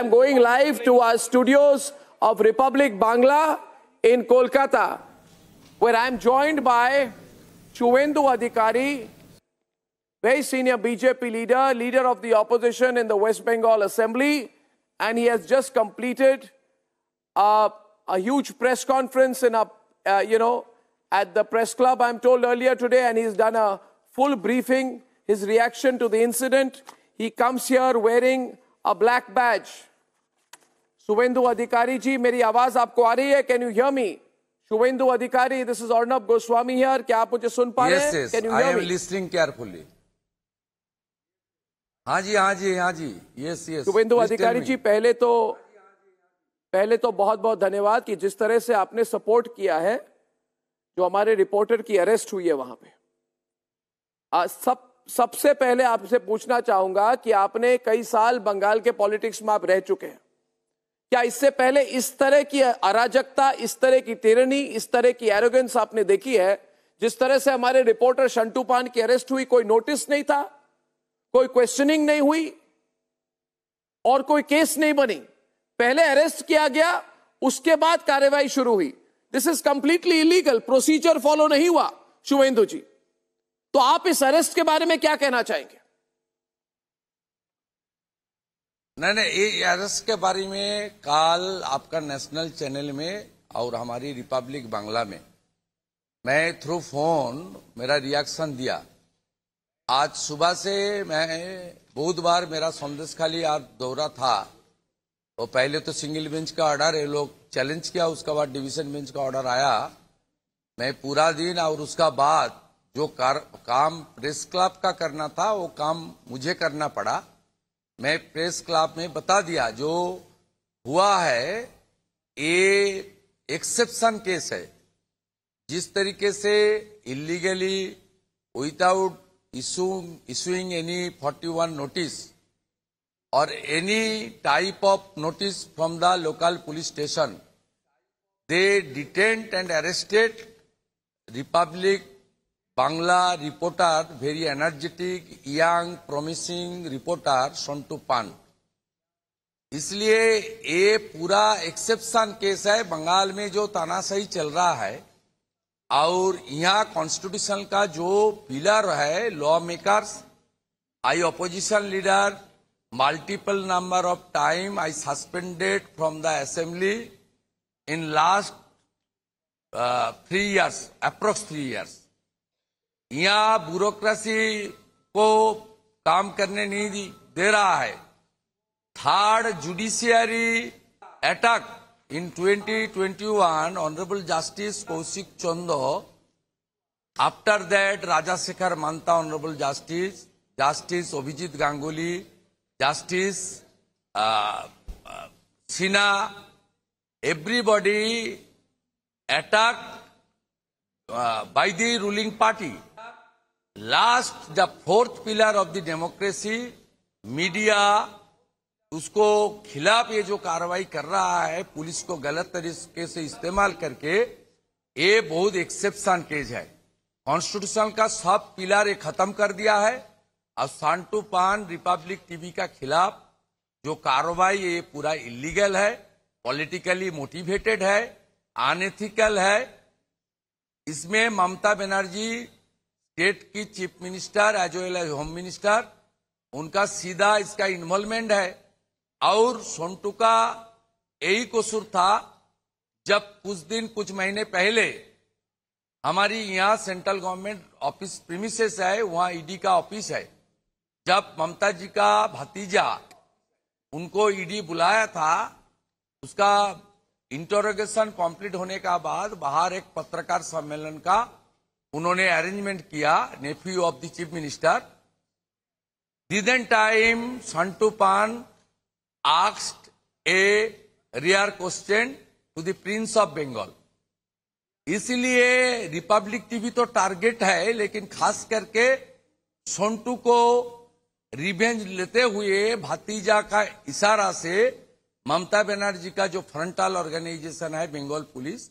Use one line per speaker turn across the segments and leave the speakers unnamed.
I am going live to our studios of Republic Bangla in Kolkata, where I'm joined by Chuvendu Adhikari, very senior BJP leader, leader of the opposition in the West Bengal Assembly, and he has just completed uh, a huge press conference in a, uh, you know, at the press club, I'm told earlier today, and he's done a full briefing, his reaction to the incident. He comes here wearing a black badge. Suvendu अधिकारी जी मेरी आवाज आपको आ रही है can you hear me Suvendu Adhikari this is Arnab Goswami here क्या आप मुझे सुन पा रहे हैं can you hear
me carefully हाँ जी हाँ जी हाँ जी यस यस शुभेंदु अधिकारी जी
पहले तो पहले तो बहुत बहुत धन्यवाद कि जिस तरह से आपने सपोर्ट किया है जो हमारे रिपोर्टर की अरेस्ट हुई है वहां पे आ, सब सबसे पहले आपसे पूछना चाहूंगा कि आपने कई साल बंगाल के पॉलिटिक्स में आप रह चुके हैं क्या इससे पहले इस तरह की अराजकता इस तरह की तिरनी इस तरह की एरोगेंस आपने देखी है जिस तरह से हमारे रिपोर्टर शंटू पान की अरेस्ट हुई कोई नोटिस नहीं था कोई क्वेश्चनिंग नहीं हुई और कोई केस नहीं बनी पहले अरेस्ट किया गया उसके बाद कार्रवाई शुरू हुई this is completely illegal procedure follow नहीं हुआ शुभेंदु जी तो आप इस अरेस्ट के बारे में क्या कहना चाहेंगे
नहीं नहीं ये एरस के बारे में काल आपका नेशनल चैनल में और हमारी रिपब्लिक बांग्ला में मैं थ्रू फोन मेरा रिएक्शन दिया आज सुबह से मैं बहुत बार मेरा संदेश खाली आज दौरा था तो पहले तो सिंगल बेंच का ऑर्डर ये लोग चैलेंज किया उसके बाद डिवीजन बेंच का ऑर्डर आया मैं पूरा दिन और उसका बाद जो कार, काम प्रेस क्लब का करना था वो काम मुझे करना पड़ा मैं प्रेस क्लब में बता दिया जो हुआ है ये एक्सेप्शन केस है जिस तरीके से illegally without issuing any 41 notice और any type of notice from the local police station they detained and arrested Republic Bangla reporter very energetic young promising reporter Santu Pan इसलिए ये पूरा एक्सेप्शन केस है बंगाल में जो तानाशाही चल रहा है और यहाँ कॉन्स्टिट्यूशन का जो पिलर है law maker I opposition leader multiple number of time I suspended from the assembly in last three years approx three years यहाँ ब्यूरोक्रेसी को काम करने नहीं दी दे रहा है third judiciary attack in 2021 honorable justice kaushik chando after that rajasekhar manta honorable justice justice abhijit ganguly justice uh, uh, sina everybody attacked uh, by the ruling party last the fourth pillar of the democracy media उसको खिलाफ ये जो कार्रवाई कर रहा है police को गलत तरीके से इस्तेमाल करके ये बहुत एक्सेप्शन केज है कॉन्स्टिट्यूशन का सब पिलर ये खत्म कर दिया है और सांटू पान रिपब्लिक टीवी का खिलाफ जो कार्रवाई ये पूरा इलीगल है पॉलिटिकली मोटिवेटेड है अनएथिकल है इसमें ममता बनर्जी स्टेट की chief minister as well as home minister उनका सीधा इसका इन्वॉल्वमेंट है और सोनटू का यही कसूर था जब कुछ दिन कुछ महीने पहले हमारी यहाँ सेंट्रल गवर्नमेंट ऑफिस प्रीमिसेस है वहाँ ईडी का ऑफिस है जब ममता जी का भतीजा उनको ईडी बुलाया था उसका इंटरोगेशन कंप्लीट होने का बाद बाहर एक पत्रकार सम्मेलन का उन्होंने अरेंजमेंट किया nephew of the chief minister didn't time Santu Pan asked a rare question to the prince of Bengal इसलिए रिपब्लिक टीवी तो टारगेट है लेकिन खास करके सोंटू को रिवेंज लेते हुए भातीजा का इशारा से ममता बनर्जी का जो फ्रंटल ऑर्गेनाइजेशन है Bengal police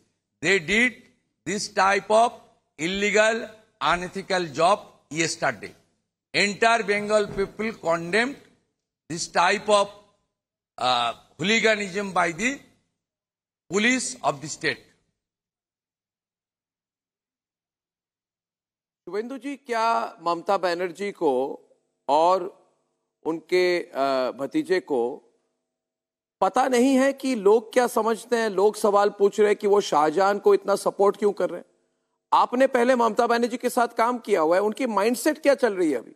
they did this type of illegal, unethical job yesterday. Entire Bengal people condemned this type of uh, hooliganism by the police of the state.
Suvendu ji क्या ममता बनर्जी को और उनके भतीजे को पता नहीं है कि लोग क्या समझते हैं लोग सवाल पूछ रहे हैं कि वो शाहजहां को इतना सपोर्ट क्यों कर रहे हैं आपने पहले ममता बनर्जी के साथ काम किया हुआ है उनकी माइंडसेट क्या चल रही है अभी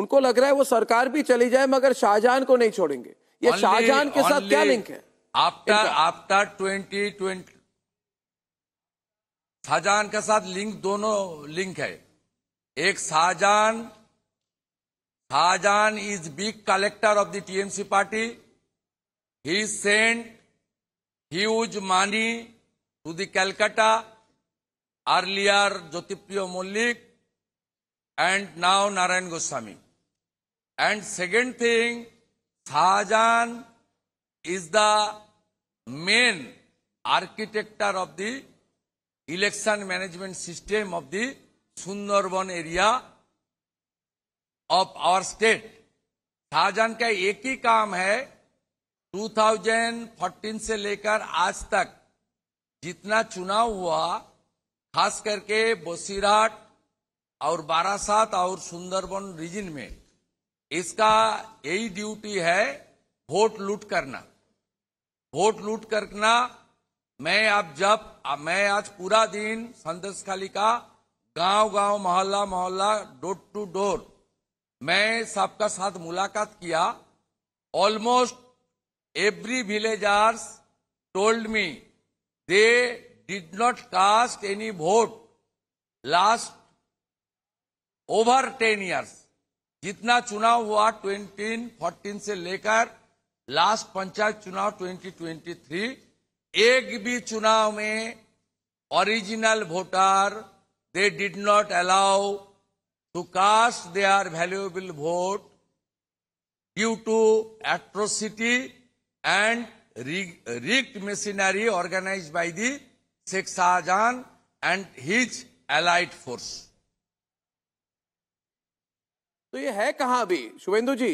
उनको लग रहा है वो सरकार भी चली जाए मगर शाहजहां को नहीं छोड़ेंगे ये शाहजहां के साथ क्या लिंक
है after after twenty twenty Shahjahan के साथ लिंक दोनों लिंक है एक Shahjahan Hajan is big collector of the TMC party he sent huge money to the Calcutta earlier Jyotipriya Mallik and now Narayan Goswami. And second thing, Sahajan is the main architecture of the election management system of the Sundarban area of our state. Sahajan ka ek hi kaam hai, 2014 se lekar aaj tak, jitna चुनाव hua, खास करके बसीराट और बारासात और Sundarban reason में इसका यही duty है vote लूट करना वोट लूट करना मैं आप जब मैं आज पूरा दिन संदेश खाली का गांव गांव मोहल्ला मोहल्ला डोर टू डोर मैं सबका साथ मुलाकात किया almost every villagers told me they did not cast any vote last over ten years जितना चुनाव हुआ 2014 से लेकर लास्ट पंचायत चुनाव 2023 एक भी चुनाव में original voter they did not allow to cast their valuable vote due to atrocity and rigged machinery organized by the Sheikh Shahjahan and his allied force
तो ये है कहां अभी शुभेंदु जी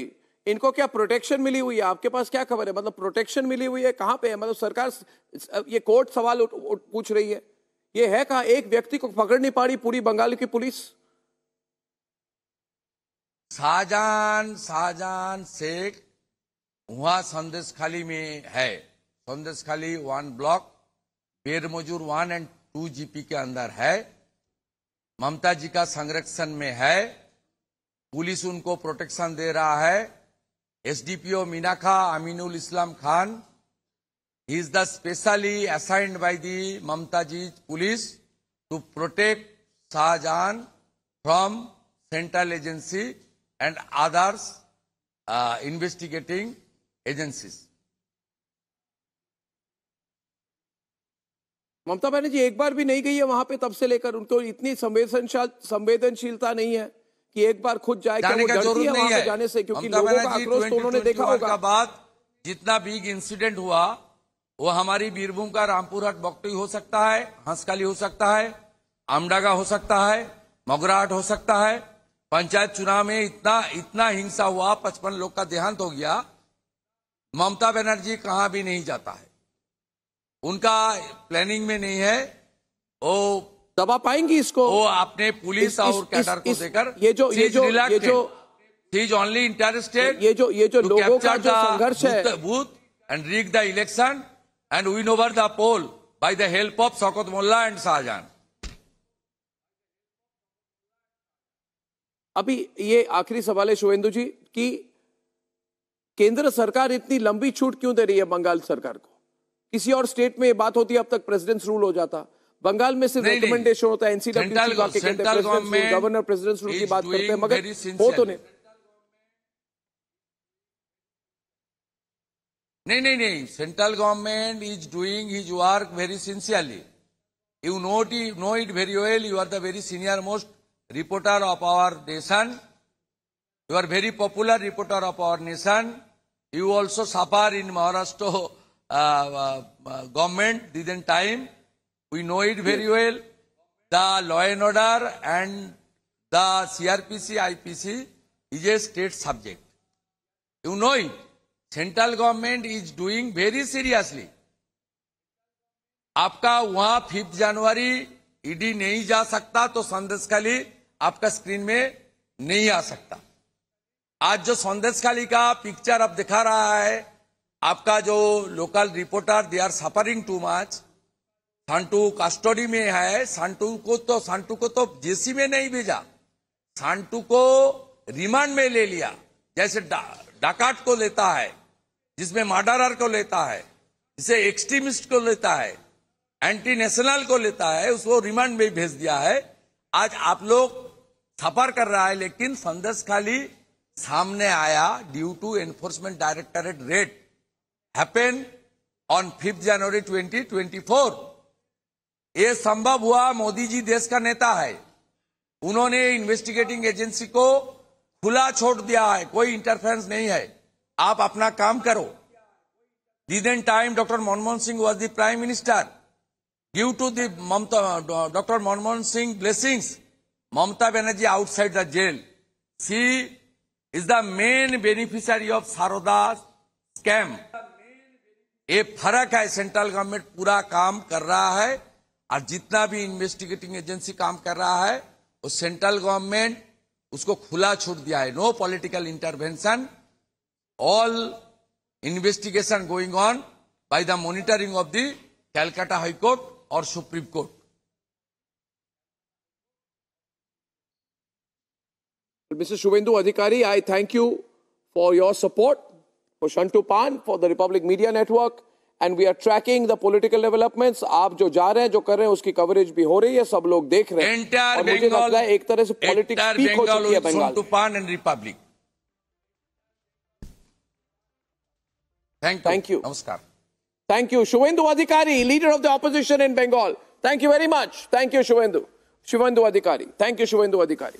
इनको क्या प्रोटेक्शन मिली हुई है आपके पास क्या खबर है मतलब प्रोटेक्शन मिली हुई है कहां पे है मतलब सरकार ये कोर्ट सवाल उट, उट, पूछ रही है ये है कहा एक व्यक्ति को पकड़ नहीं पा रही पूरी बंगाल की पुलिस
शाहजान शाहजहान शेख वहां संदेश खाली में है Sandeshkhali one block Beramjur one and two GP के अंदर है ममता जी का संरक्षण में है पुलिस उनको प्रोटेक्शन दे रहा है एसडीपीओ मीना खा Aminul Islam Khan he is the specially assigned by D G police to protect Shahjahan from central agency and others investigating agencies Mamata Banerjee एक बार भी नहीं गई है
वहां पे तब से लेकर उनको इतनी संवेदनशील संवेदनशीलता नहीं है कि एक बार खुद जाए जाने का नहीं है जाने से क्योंकि लोगों का आक्रोश तो उन्होंने देखा होगा बाद
जितना बिग इंसिडेंट हुआ वो हमारी बीरभूम का रामपुर हट बॉक्टी हो सकता है हंसकाली हो सकता है आमडागा हो सकता है मोगराहट हो सकता है पंचायत चुनाव में इतना इतना हिंसा हुआ पचपन लोग का देहांत हो गया ममता बनर्जी कहां भी नहीं जाता है उनका प्लानिंग में नहीं है वो दबा पाएंगी इसको वो आपने पुलिस और कैडर को देकर ये जो ये जो ये जो इज ओनली इंटरेस्टेड ये जो ये जो लोगों का जो संघर्ष है booth and rig the election and win over the poll by the help of Shaukat Molla and Shahjahan अभी ये आखिरी
सवाल है शुभेंदु जी कि केंद्र सरकार इतनी लंबी छूट क्यों दे रही है बंगाल सरकार को किसी और स्टेट में ये बात होती अब तक प्रेसिडेंट्स रूल हो जाता बंगाल में सिर्फ रिकमेंडेशन होता है एनसीडब्ल्यू गवर्नर प्रेसिडेंस रूल की बात करते हैं मगर वो तो नहीं
नहीं नहीं नहीं central government is doing his work very sincerely you know it know it very well you are the very senior most reporter of our nation you are very popular reporter of our nation you also suffer in Maharashtra government didn't time. We know it very well. The law and order and the CRPC, IPC is a state subject. You know it. Central government is doing very seriously. आपका वहां fifth जनवरी ED नहीं जा सकता तो संदेशखाली आपका screen में नहीं आ सकता आज जो संदेशखाली का पिक्चर आप दिखा रहा है आपका जो local reporter they are suffering too much Santu custody में है सांटू को तो सांटू को तो जेसी में नहीं भेजा सांटू को रिमांड में ले लिया जैसे डाकाट को लेता है जिसमें मर्डरर को लेता है जिसे एक्सट्रीमिस्ट को लेता है एंटी नेशनल को लेता है उसको रिमांड में भेज दिया है आज आप लोग सफर कर रहा है लेकिन संदेश खाली सामने आया due to enforcement directorate raid happened on fifth January 2024 ये संभव हुआ मोदी जी देश का नेता है उन्होंने इन्वेस्टिगेटिंग एजेंसी को खुला छोड़ दिया है कोई इंटरफेरेंस नहीं है आप अपना काम करो this and time doctor Manmohan Singh was the prime minister due to the Mamata doctor Manmohan Singh blessings Mamata Banerjee outside the jail she is the main beneficiary of Saradha scam ये फर्क है सेंट्रल गवर्नमेंट पूरा काम कर रहा है और जितना भी इन्वेस्टिगेटिंग एजेंसी काम कर रहा है वो सेंट्रल गवर्नमेंट उसको खुला छूट दिया है no political intervention all investigation going on by the monitoring of the Calcutta high court और supreme court mister Suvendu
Adhikari I thank you for your support for Shantu Pan for the Republic media network and we are tracking the political development आप जो जा रहे हैं जो कर रहे हैं उसकी कवरेज भी हो रही है सब लोग देख रहे हैं और मुझे लगता है एक तरह से politics Bengal
Republic
thank you नमस्कार thank you Suvendu Adhikari leader of the opposition in Bengal thank you very much thank you Suvendu Suvendu Adhikari thank you Suvendu अधिकारी